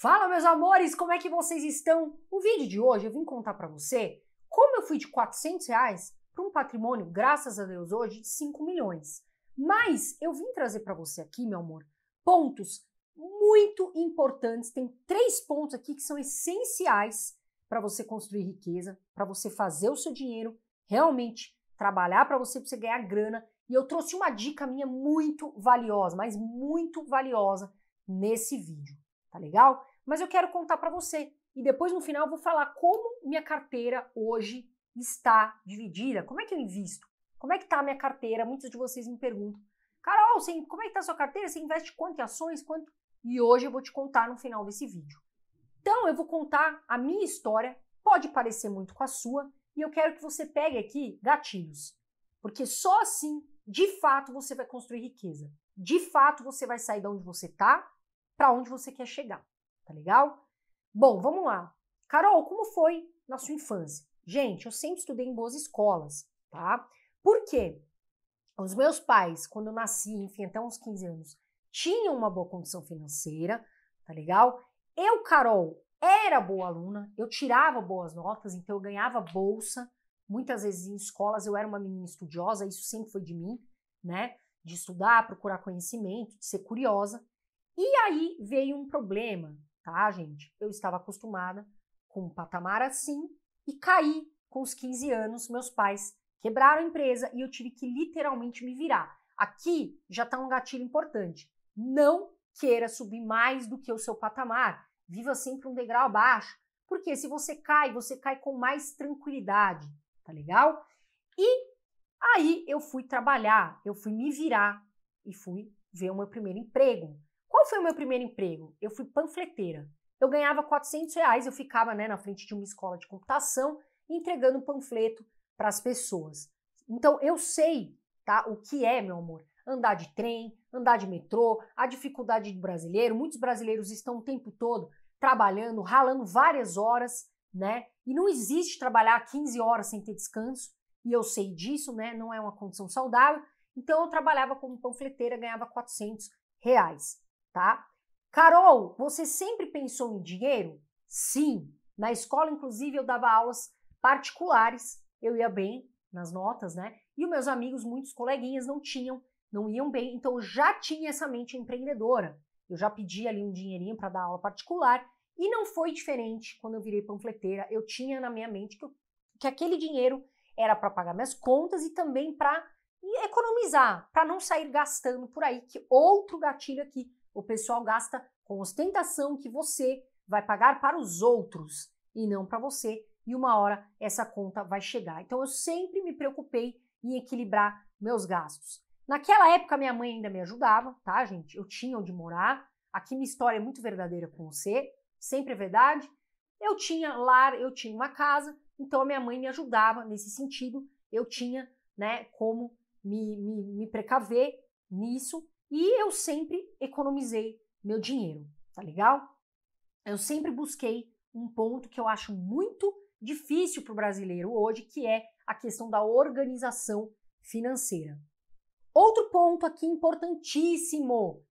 Fala meus amores, como é que vocês estão? No vídeo de hoje eu vim contar para você como eu fui de 400 reais para um patrimônio, graças a Deus hoje, de 5 milhões. Mas eu vim trazer para você aqui, meu amor, pontos muito importantes. Tem três pontos aqui que são essenciais para você construir riqueza, para você fazer o seu dinheiro realmente trabalhar para você, para você ganhar grana. E eu trouxe uma dica minha muito valiosa, mas muito valiosa nesse vídeo, tá legal? mas eu quero contar para você. E depois no final eu vou falar como minha carteira hoje está dividida. Como é que eu invisto? Como é que está a minha carteira? Muitos de vocês me perguntam, Carol, você, como é que está a sua carteira? Você investe quanto em ações? Quanto? E hoje eu vou te contar no final desse vídeo. Então eu vou contar a minha história, pode parecer muito com a sua, e eu quero que você pegue aqui gatilhos, porque só assim, de fato, você vai construir riqueza. De fato, você vai sair de onde você está para onde você quer chegar tá legal? Bom, vamos lá. Carol, como foi na sua infância? Gente, eu sempre estudei em boas escolas, tá? Por quê? Os meus pais, quando eu nasci, enfim, até uns 15 anos, tinham uma boa condição financeira, tá legal? Eu, Carol, era boa aluna, eu tirava boas notas, então eu ganhava bolsa. Muitas vezes em escolas eu era uma menina estudiosa, isso sempre foi de mim, né? De estudar, procurar conhecimento, de ser curiosa. E aí veio um problema tá, gente? Eu estava acostumada com um patamar assim e caí com os 15 anos, meus pais quebraram a empresa e eu tive que literalmente me virar. Aqui já está um gatilho importante. Não queira subir mais do que o seu patamar. Viva sempre um degrau abaixo, porque se você cai, você cai com mais tranquilidade, tá legal? E aí eu fui trabalhar, eu fui me virar e fui ver o meu primeiro emprego. Qual foi o meu primeiro emprego? Eu fui panfleteira. Eu ganhava 400 reais, eu ficava né, na frente de uma escola de computação entregando um panfleto para as pessoas. Então eu sei tá, o que é, meu amor, andar de trem, andar de metrô, a dificuldade do brasileiro. Muitos brasileiros estão o tempo todo trabalhando, ralando várias horas, né? E não existe trabalhar 15 horas sem ter descanso, e eu sei disso, né? Não é uma condição saudável. Então eu trabalhava como panfleteira, ganhava 400 reais tá? Carol, você sempre pensou em dinheiro? Sim. Na escola, inclusive, eu dava aulas particulares, eu ia bem nas notas, né? E os meus amigos, muitos coleguinhas, não tinham, não iam bem, então eu já tinha essa mente empreendedora. Eu já pedi ali um dinheirinho para dar aula particular e não foi diferente quando eu virei panfleteira. Eu tinha na minha mente que, eu, que aquele dinheiro era para pagar minhas contas e também para economizar, para não sair gastando por aí, que outro gatilho aqui o pessoal gasta com ostentação que você vai pagar para os outros e não para você, e uma hora essa conta vai chegar. Então eu sempre me preocupei em equilibrar meus gastos. Naquela época minha mãe ainda me ajudava, tá, gente? Eu tinha onde morar. Aqui minha história é muito verdadeira com você, sempre é verdade. Eu tinha lar, eu tinha uma casa, então a minha mãe me ajudava nesse sentido. Eu tinha, né, como me, me, me precaver nisso. E eu sempre economizei meu dinheiro, tá legal? Eu sempre busquei um ponto que eu acho muito difícil para o brasileiro hoje, que é a questão da organização financeira. Outro ponto aqui importantíssimo: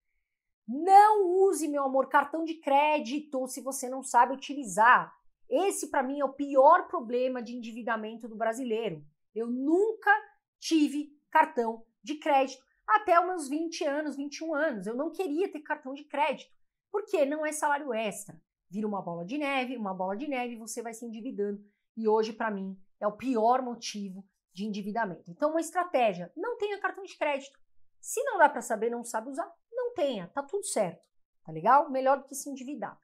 não use, meu amor, cartão de crédito se você não sabe utilizar. Esse, para mim, é o pior problema de endividamento do brasileiro. Eu nunca tive cartão de crédito até os meus 20 anos, 21 anos. Eu não queria ter cartão de crédito, porque não é salário extra. Vira uma bola de neve, uma bola de neve, você vai se endividando. E hoje, para mim, é o pior motivo de endividamento. Então, uma estratégia: não tenha cartão de crédito. Se não dá para saber, não sabe usar, não tenha, tá tudo certo. Tá legal? Melhor do que se endividar.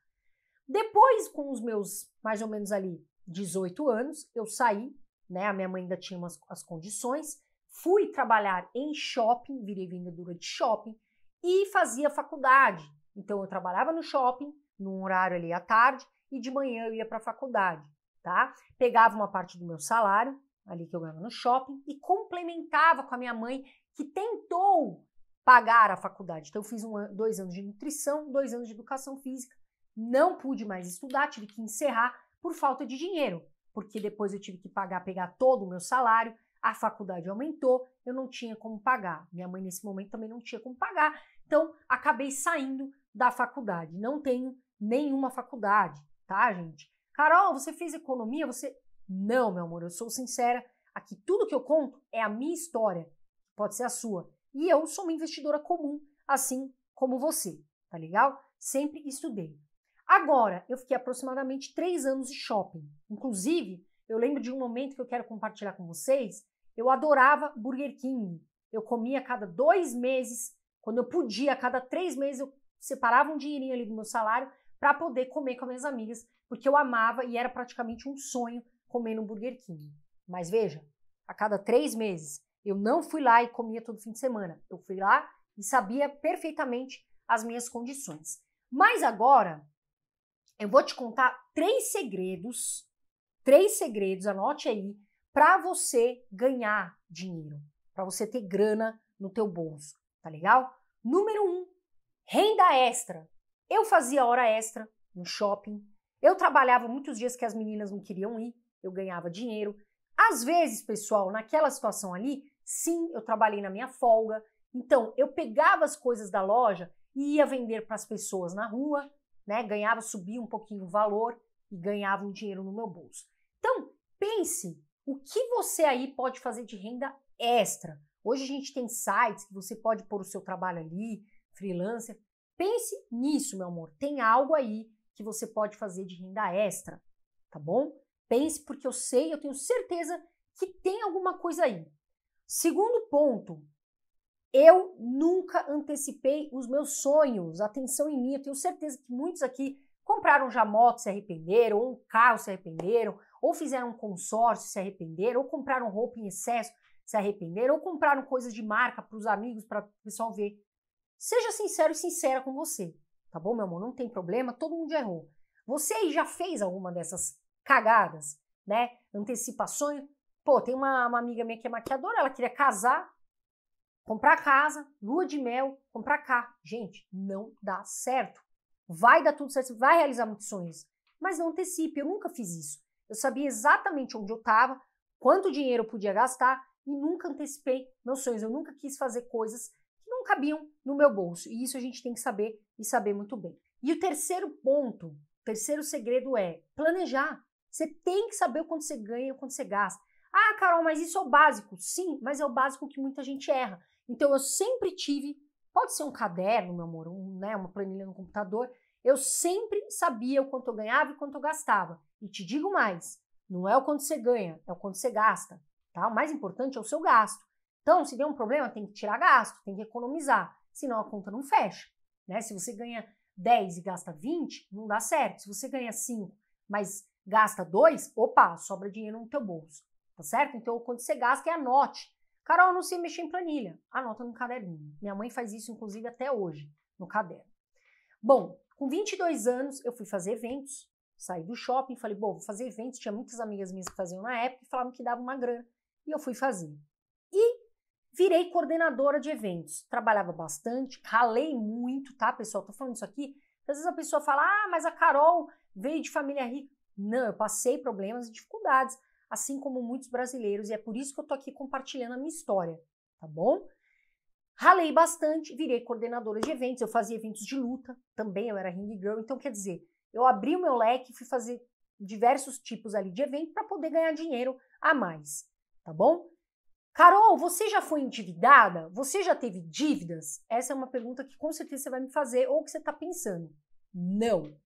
Depois, com os meus mais ou menos ali 18 anos, eu saí, né? A minha mãe ainda tinha umas, as condições, Fui trabalhar em shopping, virei vendedora de shopping e fazia faculdade. Então eu trabalhava no shopping, num horário ali à tarde, e de manhã eu ia para a faculdade, tá? Pegava uma parte do meu salário, ali que eu ganhava no shopping, e complementava com a minha mãe, que tentou pagar a faculdade. Então eu fiz um, dois anos de nutrição, dois anos de educação física, não pude mais estudar, tive que encerrar por falta de dinheiro, porque depois eu tive que pagar, pegar todo o meu salário, a faculdade aumentou, eu não tinha como pagar. Minha mãe, nesse momento, também não tinha como pagar. Então, acabei saindo da faculdade. Não tenho nenhuma faculdade, tá, gente? Carol, você fez economia? Você. Não, meu amor, eu sou sincera. Aqui tudo que eu conto é a minha história, pode ser a sua. E eu sou uma investidora comum, assim como você, tá legal? Sempre estudei. Agora, eu fiquei aproximadamente três anos de shopping. Inclusive, eu lembro de um momento que eu quero compartilhar com vocês eu adorava Burger King. Eu comia a cada dois meses, quando eu podia, a cada três meses eu separava um dinheirinho ali do meu salário para poder comer com as minhas amigas, porque eu amava e era praticamente um sonho comer no Burger King. Mas veja, a cada três meses eu não fui lá e comia todo fim de semana. Eu fui lá e sabia perfeitamente as minhas condições. Mas agora eu vou te contar três segredos, três segredos, anote aí, para você ganhar dinheiro, para você ter grana no teu bolso, tá legal? Número um, renda extra. Eu fazia hora extra no shopping, eu trabalhava muitos dias que as meninas não queriam ir, eu ganhava dinheiro. Às vezes, pessoal, naquela situação ali, sim, eu trabalhei na minha folga, então eu pegava as coisas da loja e ia vender para as pessoas na rua, né? Ganhava, subia um pouquinho o valor e ganhava um dinheiro no meu bolso. Então, pense o que você aí pode fazer de renda extra? Hoje a gente tem sites que você pode pôr o seu trabalho ali, freelancer. Pense nisso, meu amor. Tem algo aí que você pode fazer de renda extra, tá bom? Pense porque eu sei, eu tenho certeza que tem alguma coisa aí. Segundo ponto, eu nunca antecipei os meus sonhos. Atenção em mim, eu tenho certeza que muitos aqui compraram já moto, se arrependeram, ou um carro, se arrependeram, ou fizeram um consórcio, se arrependeram, ou compraram roupa em excesso, se arrependeram, ou compraram coisas de marca para os amigos, para o pessoal ver. Seja sincero e sincera com você, tá bom, meu amor? Não tem problema, todo mundo errou. Você aí já fez alguma dessas cagadas, né? Antecipações. Pô, tem uma, uma amiga minha que é maquiadora, ela queria casar, comprar casa, lua de mel, comprar carro. Gente, não dá certo. Vai dar tudo certo, vai realizar muitos sonhos, mas não antecipe. Eu nunca fiz isso. Eu sabia exatamente onde eu estava, quanto dinheiro eu podia gastar e nunca antecipei meus sonhos. Eu nunca quis fazer coisas que não cabiam no meu bolso. E isso a gente tem que saber e saber muito bem. E o terceiro ponto, o terceiro segredo é planejar. Você tem que saber o quanto você ganha e o quanto você gasta. Ah, Carol, mas isso é o básico. Sim, mas é o básico que muita gente erra. Então eu sempre tive, pode ser um caderno, meu amor, um, né, uma planilha no computador, eu sempre sabia o quanto eu ganhava e quanto eu gastava. E te digo mais, não é o quanto você ganha, é o quanto você gasta, tá? O mais importante é o seu gasto. Então, se der um problema, tem que tirar gasto, tem que economizar, senão a conta não fecha, né? Se você ganha 10 e gasta 20, não dá certo. Se você ganha 5, mas gasta 2, opa, sobra dinheiro no teu bolso, tá certo? Então, quando você gasta, é anote. Carol, eu não sei mexer em planilha. Anota no caderninho. Minha mãe faz isso, inclusive, até hoje, no caderno. Bom, com 22 anos, eu fui fazer eventos. Saí do shopping, falei, bom, vou fazer eventos. Tinha muitas amigas minhas que faziam na época e falavam que dava uma grana. E eu fui fazer. E virei coordenadora de eventos. Trabalhava bastante, ralei muito, tá, pessoal? Tô falando isso aqui. Às vezes a pessoa fala, ah, mas a Carol veio de família rica. Não, eu passei problemas e dificuldades, assim como muitos brasileiros, e é por isso que eu tô aqui compartilhando a minha história, tá bom? Ralei bastante, virei coordenadora de eventos, eu fazia eventos de luta também, eu era ring girl, então quer dizer, eu abri o meu leque, e fui fazer diversos tipos ali de evento para poder ganhar dinheiro a mais, tá bom? Carol, você já foi endividada? Você já teve dívidas? Essa é uma pergunta que com certeza você vai me fazer ou que você está pensando. Não,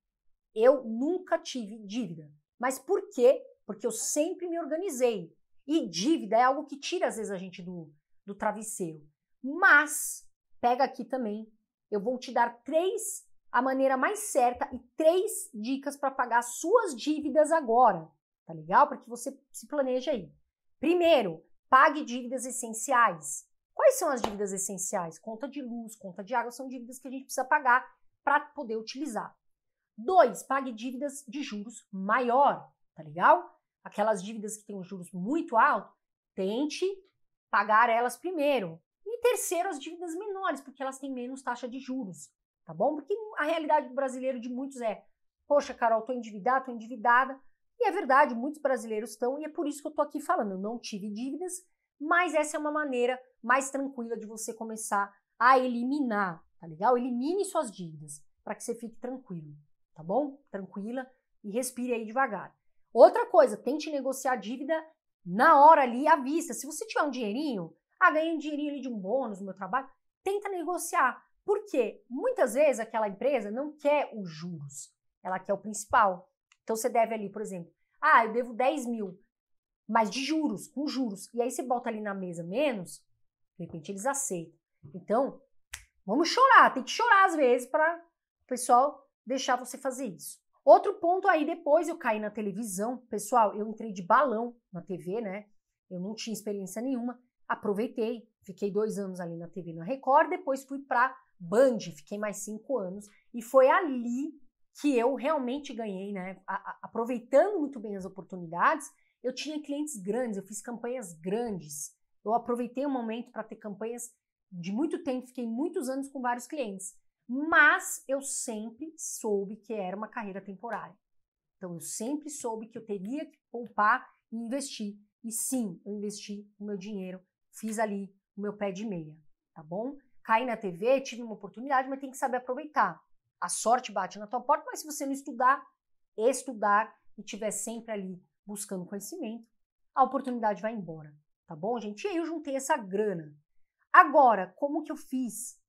eu nunca tive dívida. Mas por quê? Porque eu sempre me organizei. E dívida é algo que tira às vezes a gente do, do travesseiro. Mas, pega aqui também, eu vou te dar três, a maneira mais certa e três dicas para pagar suas dívidas agora, tá legal? Para que você se planeje aí. Primeiro, pague dívidas essenciais. Quais são as dívidas essenciais? Conta de luz, conta de água, são dívidas que a gente precisa pagar para poder utilizar. Dois, pague dívidas de juros maior, tá legal? Aquelas dívidas que têm os juros muito altos, tente pagar elas primeiro. E terceiro, as dívidas menores, porque elas têm menos taxa de juros, tá bom? Porque a realidade do brasileiro de muitos é: poxa, Carol, tô endividada, tô endividada. E é verdade, muitos brasileiros estão, e é por isso que eu tô aqui falando. Eu não tive dívidas, mas essa é uma maneira mais tranquila de você começar a eliminar, tá legal? Elimine suas dívidas para que você fique tranquilo, tá bom? Tranquila e respire aí devagar. Outra coisa, tente negociar a dívida na hora ali à vista. Se você tiver um dinheirinho, ah, ganhei um dinheirinho ali de um bônus no meu trabalho. Tenta negociar. Porque muitas vezes aquela empresa não quer os juros, ela quer o principal. Então você deve ali, por exemplo, ah, eu devo 10 mil, mas de juros, com juros. E aí você bota ali na mesa menos, de repente eles aceitam. Então, vamos chorar, tem que chorar às vezes para o pessoal deixar você fazer isso. Outro ponto aí, depois eu caí na televisão, pessoal, eu entrei de balão na TV, né? Eu não tinha experiência nenhuma aproveitei, fiquei dois anos ali na TV na Record, depois fui para Band, fiquei mais cinco anos, e foi ali que eu realmente ganhei, né? A, a, aproveitando muito bem as oportunidades, eu tinha clientes grandes, eu fiz campanhas grandes, eu aproveitei o momento para ter campanhas de muito tempo, fiquei muitos anos com vários clientes, mas eu sempre soube que era uma carreira temporária. Então eu sempre soube que eu teria que poupar e investir. E sim, eu investi o meu dinheiro fiz ali o meu pé de meia, tá bom? Caí na TV, tive uma oportunidade, mas tem que saber aproveitar. A sorte bate na tua porta, mas se você não estudar, estudar e tiver sempre ali buscando conhecimento, a oportunidade vai embora, tá bom, gente? E aí eu juntei essa grana. Agora, como que eu fiz?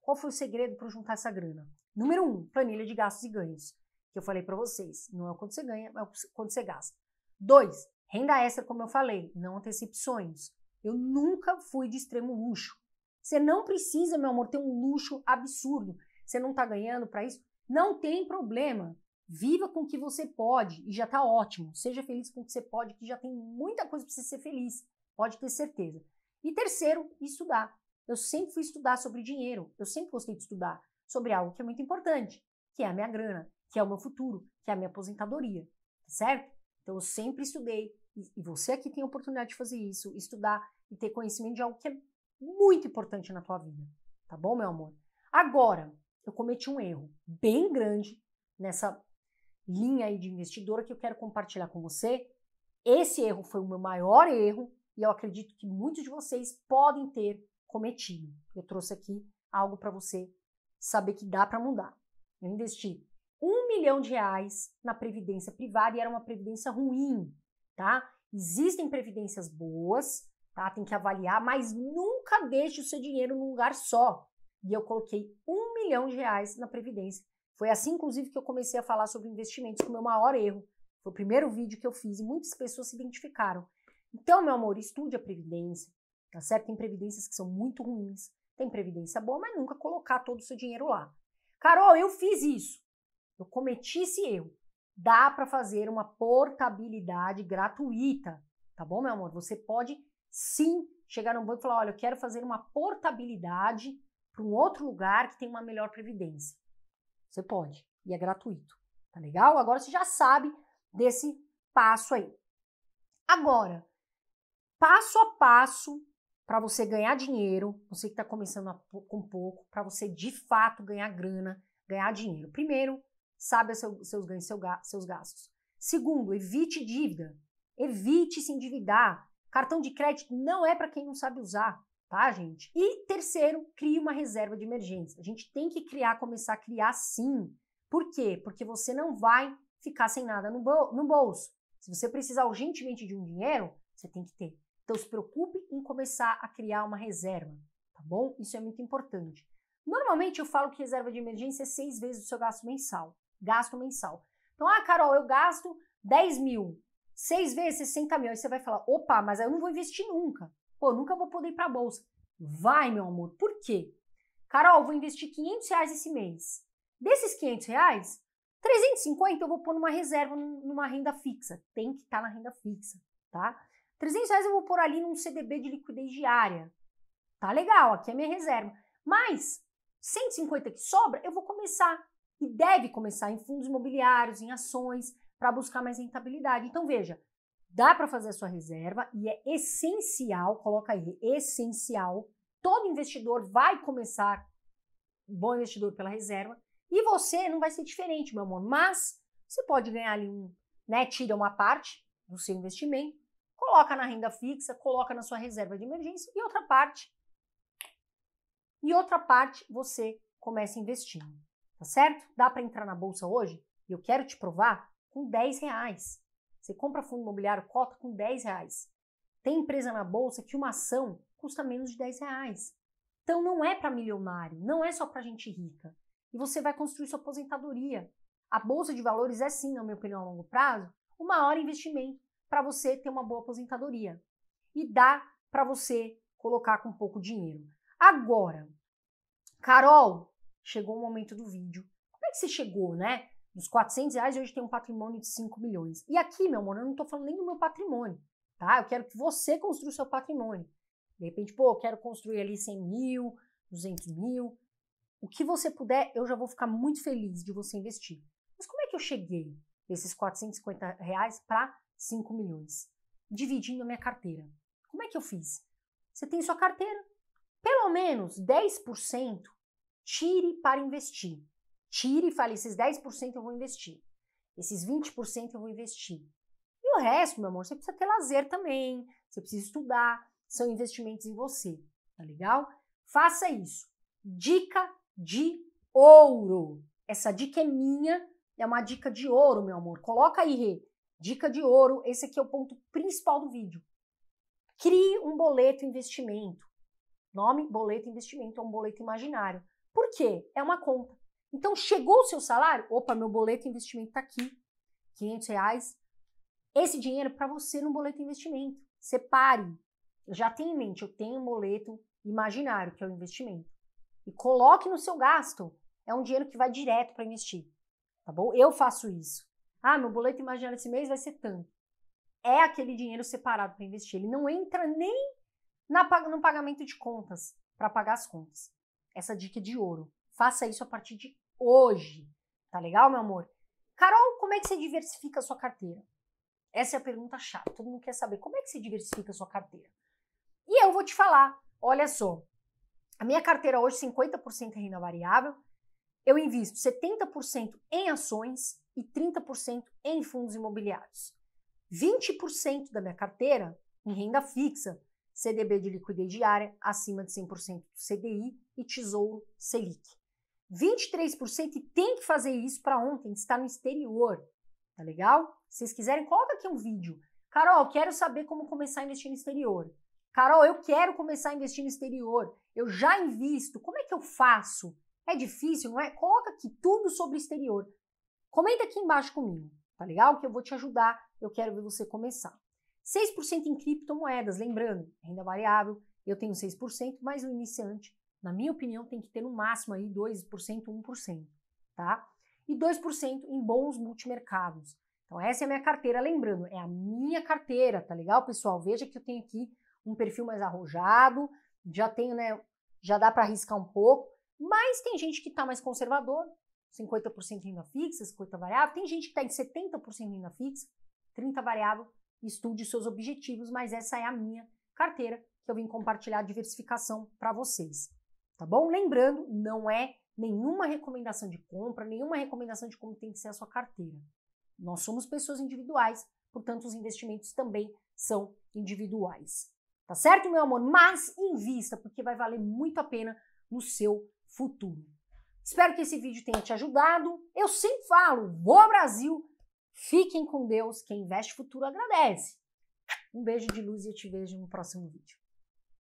Qual foi o segredo para juntar essa grana? Número um, planilha de gastos e ganhos, que eu falei para vocês. Não é o quanto você ganha, é o quanto você gasta. Dois, renda extra, como eu falei, não antecipe sonhos. Eu nunca fui de extremo luxo. Você não precisa, meu amor, ter um luxo absurdo. Você não está ganhando para isso? Não tem problema. Viva com o que você pode e já está ótimo. Seja feliz com o que você pode, que já tem muita coisa para você ser feliz. Pode ter certeza. E terceiro, estudar. Eu sempre fui estudar sobre dinheiro. Eu sempre gostei de estudar sobre algo que é muito importante, que é a minha grana, que é o meu futuro, que é a minha aposentadoria, tá certo? Então eu sempre estudei, e, você aqui tem a oportunidade de fazer isso, estudar e ter conhecimento de algo que é muito importante na tua vida. Tá bom, meu amor? Agora, eu cometi um erro bem grande nessa linha aí de investidora que eu quero compartilhar com você. Esse erro foi o meu maior erro e eu acredito que muitos de vocês podem ter cometido. Eu trouxe aqui algo para você saber que dá para mudar. Eu investi um milhão de reais na previdência privada e era uma previdência ruim tá? Existem previdências boas, tá? Tem que avaliar, mas nunca deixe o seu dinheiro num lugar só. E eu coloquei um milhão de reais na previdência. Foi assim, inclusive, que eu comecei a falar sobre investimentos, que o meu maior erro. Foi o primeiro vídeo que eu fiz e muitas pessoas se identificaram. Então, meu amor, estude a previdência, tá certo? Tem previdências que são muito ruins, tem previdência boa, mas nunca colocar todo o seu dinheiro lá. Carol, eu fiz isso. Eu cometi esse erro dá para fazer uma portabilidade gratuita, tá bom, meu amor? Você pode sim chegar no banco e falar: olha, eu quero fazer uma portabilidade para um outro lugar que tem uma melhor previdência. Você pode, e é gratuito, tá legal? Agora você já sabe desse passo aí. Agora, passo a passo para você ganhar dinheiro, você que está começando com pouco, para você de fato ganhar grana, ganhar dinheiro. Primeiro, Sabe seu, seus ganhos, seu, seus gastos. Segundo, evite dívida. Evite se endividar. Cartão de crédito não é para quem não sabe usar, tá, gente? E terceiro, crie uma reserva de emergência. A gente tem que criar, começar a criar sim. Por quê? Porque você não vai ficar sem nada no, bol no bolso. Se você precisar urgentemente de um dinheiro, você tem que ter. Então se preocupe em começar a criar uma reserva, tá bom? Isso é muito importante. Normalmente eu falo que reserva de emergência é seis vezes o seu gasto mensal gasto mensal. Então, ah, Carol, eu gasto 10 mil, seis vezes 60 mil. Aí você vai falar, opa, mas eu não vou investir nunca. Pô, nunca vou poder ir para a bolsa. Vai, meu amor, por quê? Carol, vou investir 500 reais esse mês. Desses 500 reais, 350 eu vou pôr numa reserva, numa renda fixa. Tem que estar tá na renda fixa, tá? 300 reais eu vou pôr ali num CDB de liquidez diária. Tá legal, aqui é minha reserva. Mas 150 que sobra, eu vou começar e deve começar em fundos imobiliários, em ações, para buscar mais rentabilidade. Então, veja, dá para fazer a sua reserva e é essencial, coloca aí, essencial, todo investidor vai começar bom investidor pela reserva e você não vai ser diferente, meu amor, mas você pode ganhar ali um, né, tira uma parte do seu investimento, coloca na renda fixa, coloca na sua reserva de emergência e outra parte e outra parte você começa investindo. Tá certo? Dá para entrar na bolsa hoje? E eu quero te provar com 10 reais. Você compra fundo imobiliário cota com 10 reais. Tem empresa na bolsa que uma ação custa menos de 10 reais. Então não é para milionário, não é só para gente rica. E você vai construir sua aposentadoria. A bolsa de valores é sim, na minha opinião, a longo prazo, o maior investimento para você ter uma boa aposentadoria. E dá para você colocar com pouco dinheiro. Agora, Carol, chegou o momento do vídeo. Como é que você chegou, né? Dos 400 reais, hoje tem um patrimônio de 5 milhões. E aqui, meu amor, eu não estou falando nem do meu patrimônio, tá? Eu quero que você construa o seu patrimônio. De repente, pô, eu quero construir ali 100 mil, 200 mil. O que você puder, eu já vou ficar muito feliz de você investir. Mas como é que eu cheguei desses 450 reais para 5 milhões? Dividindo a minha carteira. Como é que eu fiz? Você tem sua carteira. Pelo menos 10% Tire para investir. Tire e fale: esses 10% eu vou investir, esses 20% eu vou investir. E o resto, meu amor, você precisa ter lazer também, você precisa estudar, são investimentos em você, tá legal? Faça isso. Dica de ouro. Essa dica é minha, é uma dica de ouro, meu amor. Coloca aí, Rê. Dica de ouro, esse aqui é o ponto principal do vídeo. Crie um boleto investimento. Nome, boleto investimento, é um boleto imaginário. Por quê? É uma conta. Então, chegou o seu salário? Opa, meu boleto investimento está aqui, 500 reais. Esse dinheiro é para você no boleto investimento. Separe. Já tem em mente, eu tenho um boleto imaginário, que é o investimento. E coloque no seu gasto. É um dinheiro que vai direto para investir. Tá bom? Eu faço isso. Ah, meu boleto imaginário esse mês vai ser tanto. É aquele dinheiro separado para investir. Ele não entra nem na, no pagamento de contas, para pagar as contas essa dica de ouro. Faça isso a partir de hoje. Tá legal, meu amor? Carol, como é que você diversifica a sua carteira? Essa é a pergunta chata. Todo mundo quer saber como é que você diversifica a sua carteira. E eu vou te falar. Olha só. A minha carteira hoje 50% é renda variável. Eu invisto 70% em ações e 30% em fundos imobiliários. 20% da minha carteira em renda fixa, CDB de liquidez diária acima de 100% do CDI e Tesouro Selic. 23% e tem que fazer isso para ontem, está no exterior. Tá legal? Se vocês quiserem, coloca aqui um vídeo. Carol, quero saber como começar a investir no exterior. Carol, eu quero começar a investir no exterior. Eu já invisto. Como é que eu faço? É difícil, não é? Coloca aqui tudo sobre exterior. Comenta aqui embaixo comigo, tá legal? Que eu vou te ajudar. Eu quero ver você começar. 6% em criptomoedas, lembrando, renda variável, eu tenho 6%, mas o iniciante, na minha opinião, tem que ter no máximo aí 2%, 1%, tá? E 2% em bons multimercados. Então essa é a minha carteira, lembrando, é a minha carteira, tá legal, pessoal? Veja que eu tenho aqui um perfil mais arrojado, já tenho, né, já dá para arriscar um pouco, mas tem gente que está mais conservador, 50% renda fixa, 50% variável, tem gente que está em 70% renda fixa, 30% variável, estude seus objetivos, mas essa é a minha carteira que eu vim compartilhar diversificação para vocês, tá bom? Lembrando, não é nenhuma recomendação de compra, nenhuma recomendação de como tem que ser a sua carteira. Nós somos pessoas individuais, portanto os investimentos também são individuais. Tá certo, meu amor? Mas invista, porque vai valer muito a pena no seu futuro. Espero que esse vídeo tenha te ajudado. Eu sempre falo, vou Brasil, Fiquem com Deus, quem investe futuro agradece. Um beijo de luz e eu te vejo no próximo vídeo.